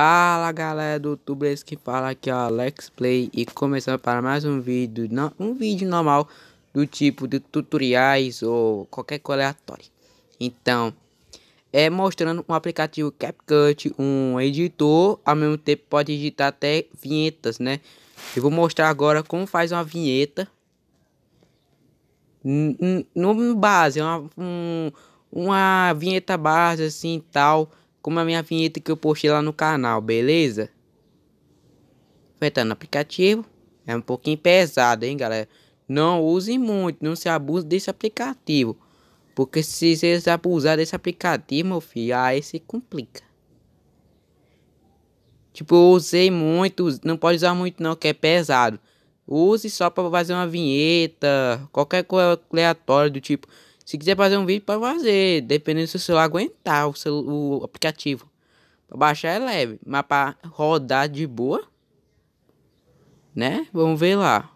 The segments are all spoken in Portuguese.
Fala galera do YouTube que fala aqui o Alex Play e começando para mais um vídeo, não, um vídeo normal do tipo de tutoriais ou qualquer coisa aleatória. Então, é mostrando um aplicativo CapCut, um editor, ao mesmo tempo pode digitar até vinhetas, né? Eu vou mostrar agora como faz uma vinheta. No base, uma, um, uma vinheta base assim tal como a minha vinheta que eu postei lá no canal, beleza? Vai tá no aplicativo. É um pouquinho pesado, hein, galera? Não use muito, não se abuse desse aplicativo. Porque se vocês abusarem desse aplicativo, meu filho, aí se complica. Tipo, eu usei muito, não pode usar muito não, que é pesado. Use só para fazer uma vinheta, qualquer coisa aleatória do tipo... Se quiser fazer um vídeo, pode fazer. Dependendo se o celular aguentar o, o aplicativo. Pra baixar é leve. Mas pra rodar de boa. Né? Vamos ver lá.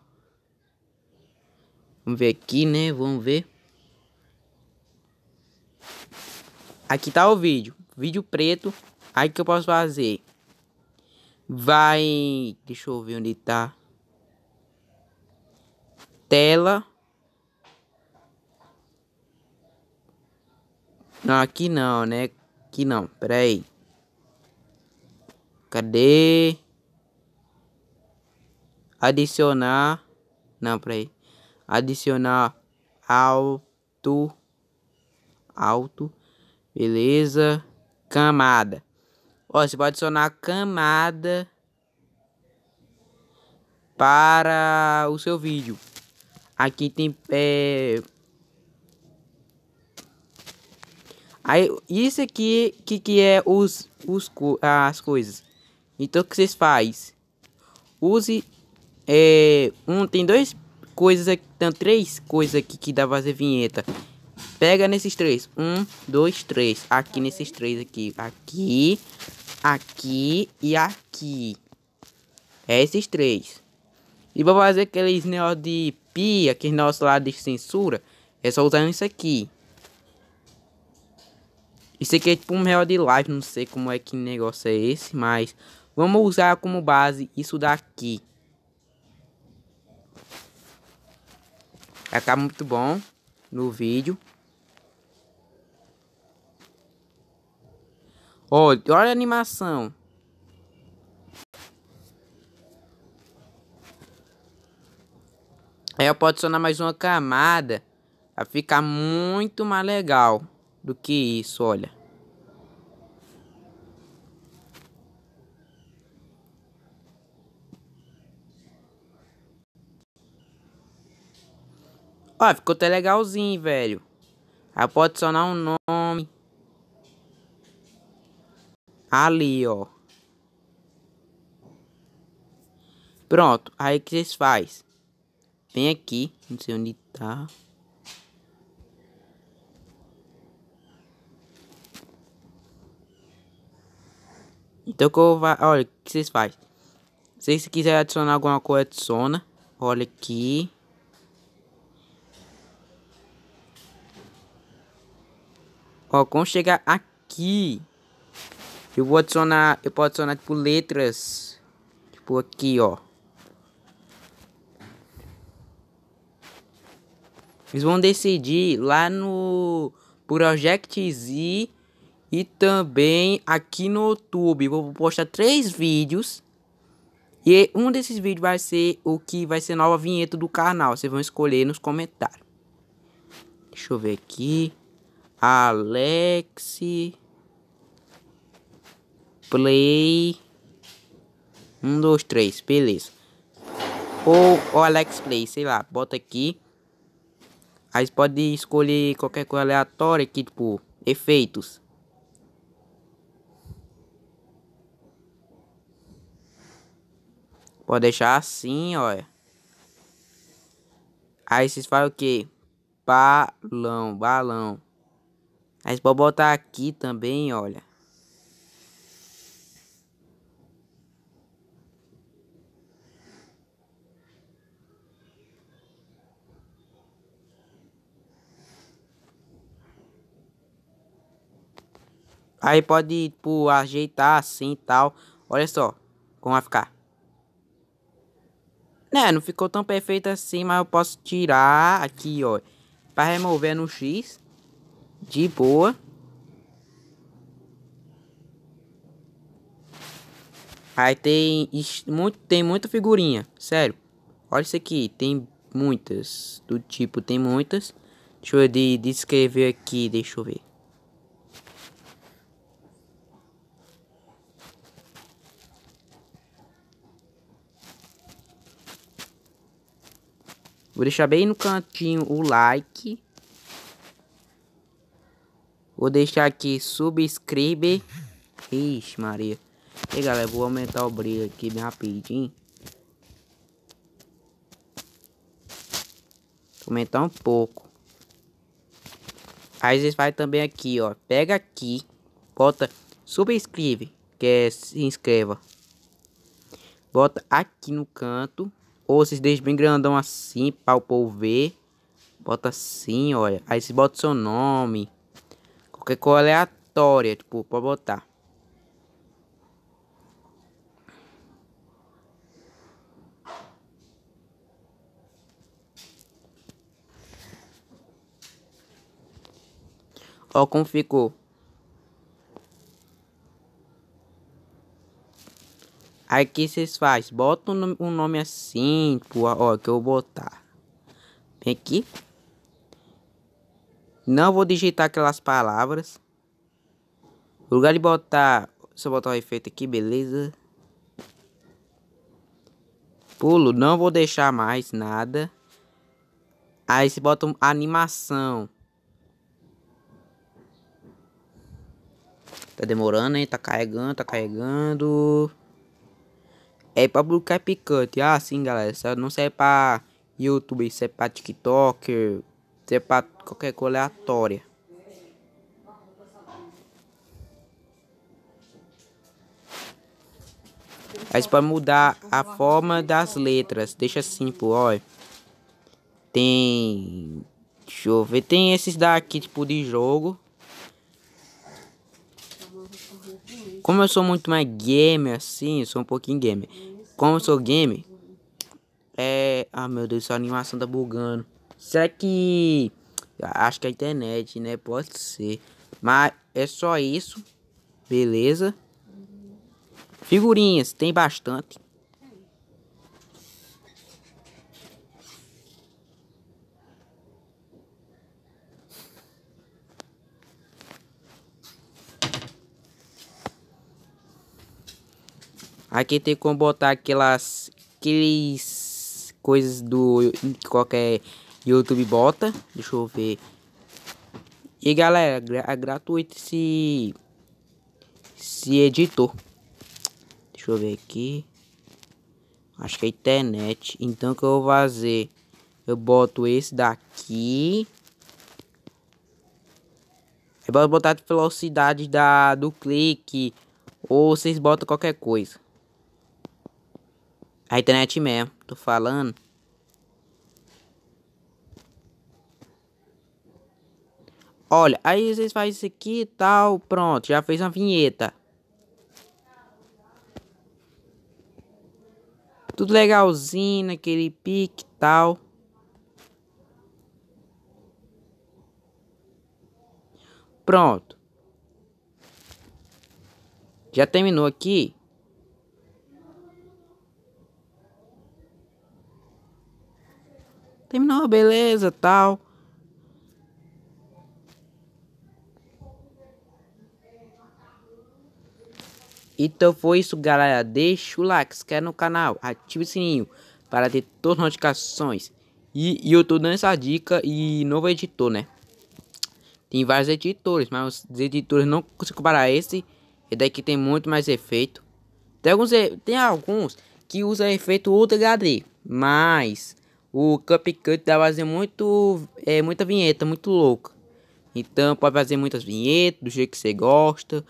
Vamos ver aqui, né? Vamos ver. Aqui tá o vídeo. Vídeo preto. Aí que eu posso fazer? Vai. Deixa eu ver onde tá. Tela. Não, aqui não, né? Aqui não, peraí. Cadê? Adicionar. Não, peraí. Adicionar alto. Alto. Beleza. Camada. Ó, você pode adicionar camada para o seu vídeo. Aqui tem é, Aí, isso aqui que, que é os, os, as coisas. Então, o que vocês faz? Use... É, um, tem dois coisas aqui, tem três coisas aqui que dá pra fazer vinheta. Pega nesses três. Um, dois, três. Aqui nesses três aqui. Aqui, aqui e aqui. É esses três. E pra fazer aqueles negócio de pia, aqueles negócio lá de censura, é só usar isso aqui. Isso aqui é tipo um real de live, não sei como é que negócio é esse, mas vamos usar como base isso daqui. Acaba muito bom no vídeo. Olha, olha a animação. Aí eu posso adicionar mais uma camada. Vai ficar muito mais legal do que isso, olha. Ó, ficou até legalzinho, velho. Aí pode adicionar um nome. Ali, ó. Pronto, aí que vocês faz? Vem aqui, não sei onde tá. Então que eu vou... olha, o que vocês fazem? Vocês se quiser adicionar alguma coisa, adiciona. Olha aqui. Ó, quando chegar aqui, eu vou adicionar, eu posso adicionar tipo letras, tipo aqui, ó. Eles vão decidir lá no Project Z e também aqui no YouTube vou postar três vídeos. E um desses vídeos vai ser o que vai ser nova vinheta do canal. Vocês vão escolher nos comentários. Deixa eu ver aqui. Alex Play. Um, dois, três, beleza. Ou, ou Alex Play, sei lá, bota aqui. Aí pode escolher qualquer coisa aleatória aqui, tipo, efeitos. Pode deixar assim, olha. Aí vocês fazem o que? Balão, balão. Aí vocês podem botar aqui também, olha. Aí pode, tipo, ajeitar assim e tal. Olha só como vai ficar. Né, não ficou tão perfeito assim, mas eu posso tirar aqui, ó. Pra remover no X. De boa. Aí tem muito, tem muita figurinha, sério. Olha isso aqui, tem muitas. Do tipo, tem muitas. Deixa eu de, descrever aqui, deixa eu ver. Vou deixar bem no cantinho o like. Vou deixar aqui subscribe. Ixi, Maria. E aí, galera, vou aumentar o brilho aqui bem rapidinho. aumentar um pouco. Aí vocês vai também aqui, ó. Pega aqui, bota subscreve, que é se inscreva. Bota aqui no canto. Ou vocês deixam bem grandão assim, para o povo ver. Bota assim, olha. Aí você bota seu nome. Qualquer coisa aleatória, tipo, pode botar. Ó como ficou. Aí que vocês faz? Bota um, um nome assim, pô, ó, que eu vou botar. Vem aqui. Não vou digitar aquelas palavras. No lugar de botar, só botar o um efeito aqui, beleza? Pulo, não vou deixar mais nada. Aí se bota animação. Tá demorando, hein? Tá carregando, tá carregando. É pra bloquear picante. Ah, sim, galera. Isso não serve pra YouTube, isso é pra TikToker, isso é pra qualquer coisa aleatória. Aí é para mudar a forma das letras. Deixa assim, pô, ó. Tem. Deixa eu ver. Tem esses daqui, tipo, de jogo. Como eu sou muito mais gamer assim, eu sou um pouquinho gamer. Como eu sou gamer, é. Ah, meu Deus, essa animação tá bugando. Será que. Acho que a internet, né? Pode ser. Mas é só isso. Beleza. Figurinhas, tem bastante. Aqui tem como botar aquelas aqueles coisas do que qualquer YouTube bota. Deixa eu ver. E galera, é gratuito esse esse editor. Deixa eu ver aqui. Acho que é internet. Então que eu vou fazer? Eu boto esse daqui. Eu bom botar a velocidade da, do clique. Ou vocês botam qualquer coisa. A internet mesmo, tô falando. Olha, aí vocês fazem isso aqui e tal, pronto, já fez uma vinheta. Tudo legalzinho, naquele pique e tal. Pronto. Já terminou aqui. Terminou, beleza, tal. Então foi isso, galera. Deixa o like, se quer no canal, ative o sininho para ter todas as notificações. E, e eu tô dando essa dica e novo editor, né? Tem vários editores, mas os editores não consigo comparar esse. E daqui tem muito mais efeito. Tem alguns, tem alguns que usam efeito Ultra HD, mas o Cupcake vai fazer muito, é, muita vinheta, muito louca. Então pode fazer muitas vinhetas, do jeito que você gosta.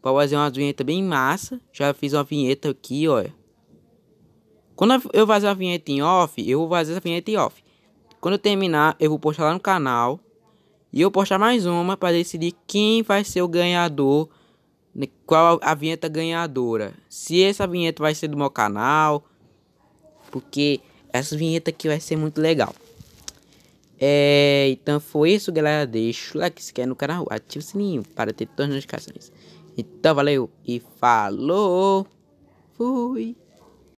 Pode fazer uma vinheta bem massa. Já fiz uma vinheta aqui, olha. Quando eu fazer a vinheta em off, eu vou fazer essa vinheta em off. Quando eu terminar, eu vou postar lá no canal. E eu vou postar mais uma para decidir quem vai ser o ganhador. Né, qual a vinheta ganhadora. Se essa vinheta vai ser do meu canal. Porque essa vinheta aqui vai ser muito legal. É, então foi isso, galera. Deixa o like se quer no canal, ativa o sininho para ter todas as notificações. Então valeu e falou! Fui!